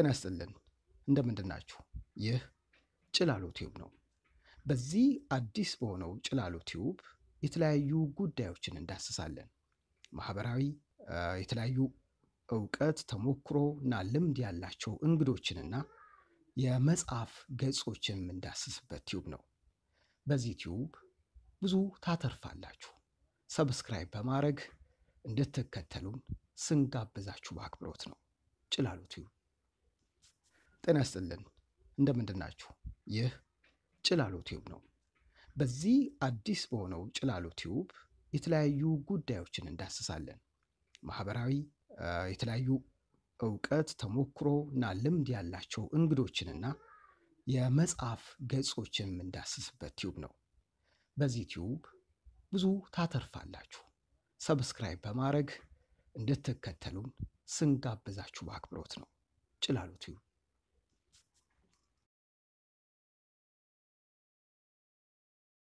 ጤና ይስጥልን እንደምንድን ናችሁ? ይህ ጭላሎ ቲዩብ ነው። በዚህ አዲስ በሆነው ጭላሎ ቲዩብ የተለያዩ ጉዳዮችን እንዳስሳለን። ማህበራዊ የተለያዩ እውቀት ተሞክሮ እና ልምድ ያላቸው እንግዶችንና የመጽሐፍ ገጾችን የምንዳስስበት ቲዩብ ነው። በዚህ ቲዩብ ብዙ ታተርፋላችሁ። ሰብስክራይብ በማድረግ እንድትከተሉን ስንጋብዛችሁ በአክብሮት ነው። ጭላሉ ቲዩብ ጤና ይስጥልን እንደምንድን ናችሁ? ይህ ጭላሎ ቲዩብ ነው። በዚህ አዲስ በሆነው ጭላሎ ቲዩብ የተለያዩ ጉዳዮችን እንዳስሳለን። ማህበራዊ የተለያዩ እውቀት ተሞክሮ እና ልምድ ያላቸው እንግዶችንና የመጽሐፍ ገጾችን የምንዳስስበት ቲዩብ ነው። በዚህ ቲዩብ ብዙ ታተርፋላችሁ። ሰብስክራይብ በማድረግ እንድትከተሉን ስንጋብዛችሁ በአክብሮት ነው። ጭላሎ ቲዩብ